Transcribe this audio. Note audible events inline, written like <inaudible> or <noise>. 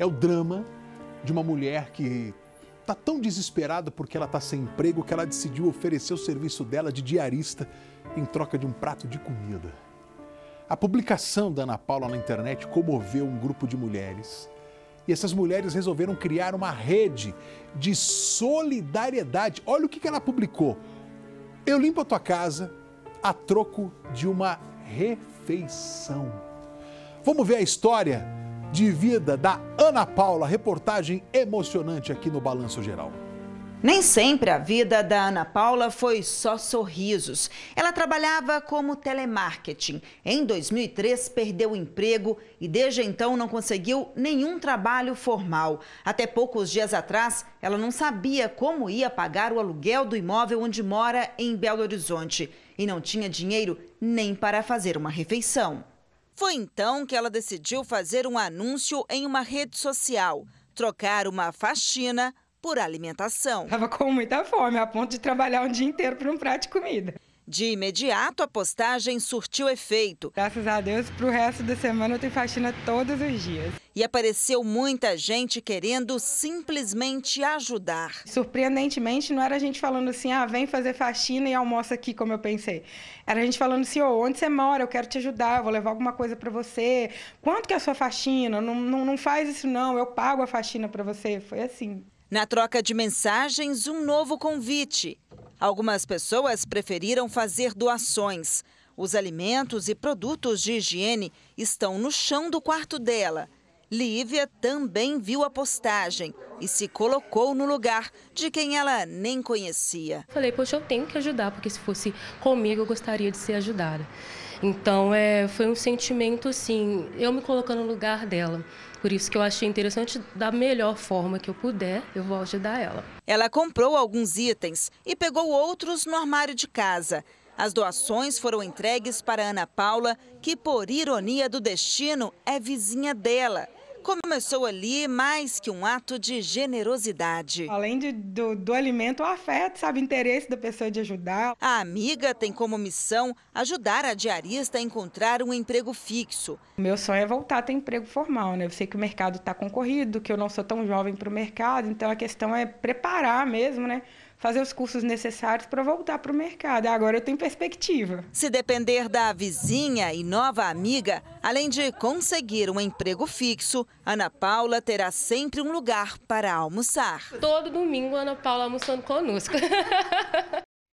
É o drama de uma mulher que está tão desesperada porque ela está sem emprego que ela decidiu oferecer o serviço dela de diarista em troca de um prato de comida. A publicação da Ana Paula na internet comoveu um grupo de mulheres. E essas mulheres resolveram criar uma rede de solidariedade. Olha o que ela publicou. Eu limpo a tua casa a troco de uma refeição. Vamos ver a história de vida da Ana Paula. Reportagem emocionante aqui no Balanço Geral. Nem sempre a vida da Ana Paula foi só sorrisos. Ela trabalhava como telemarketing. Em 2003, perdeu o emprego e desde então não conseguiu nenhum trabalho formal. Até poucos dias atrás, ela não sabia como ia pagar o aluguel do imóvel onde mora em Belo Horizonte e não tinha dinheiro nem para fazer uma refeição. Foi então que ela decidiu fazer um anúncio em uma rede social, trocar uma faxina por alimentação. Tava com muita fome, a ponto de trabalhar um dia inteiro para um prato de comida. De imediato, a postagem surtiu efeito. Graças a Deus, para o resto da semana eu tenho faxina todos os dias. E apareceu muita gente querendo simplesmente ajudar. Surpreendentemente, não era a gente falando assim, ah, vem fazer faxina e almoça aqui, como eu pensei. Era a gente falando assim, ô, oh, onde você mora? Eu quero te ajudar, eu vou levar alguma coisa para você. Quanto que é a sua faxina? Não, não, não faz isso não, eu pago a faxina para você. Foi assim. Na troca de mensagens, um novo convite. Algumas pessoas preferiram fazer doações. Os alimentos e produtos de higiene estão no chão do quarto dela. Lívia também viu a postagem e se colocou no lugar de quem ela nem conhecia. Falei, poxa, eu tenho que ajudar, porque se fosse comigo eu gostaria de ser ajudada. Então, é, foi um sentimento assim, eu me colocando no lugar dela. Por isso que eu achei interessante, da melhor forma que eu puder, eu vou ajudar ela. Ela comprou alguns itens e pegou outros no armário de casa. As doações foram entregues para Ana Paula, que, por ironia do destino, é vizinha dela começou ali mais que um ato de generosidade. Além de, do, do alimento, o afeto, sabe, o interesse da pessoa de ajudar. A amiga tem como missão ajudar a diarista a encontrar um emprego fixo. Meu sonho é voltar a ter emprego formal, né? Eu sei que o mercado está concorrido, que eu não sou tão jovem para o mercado, então a questão é preparar mesmo, né? fazer os cursos necessários para voltar para o mercado. Agora eu tenho perspectiva. Se depender da vizinha e nova amiga, além de conseguir um emprego fixo, Ana Paula terá sempre um lugar para almoçar. Todo domingo, Ana Paula almoçando conosco. <laughs>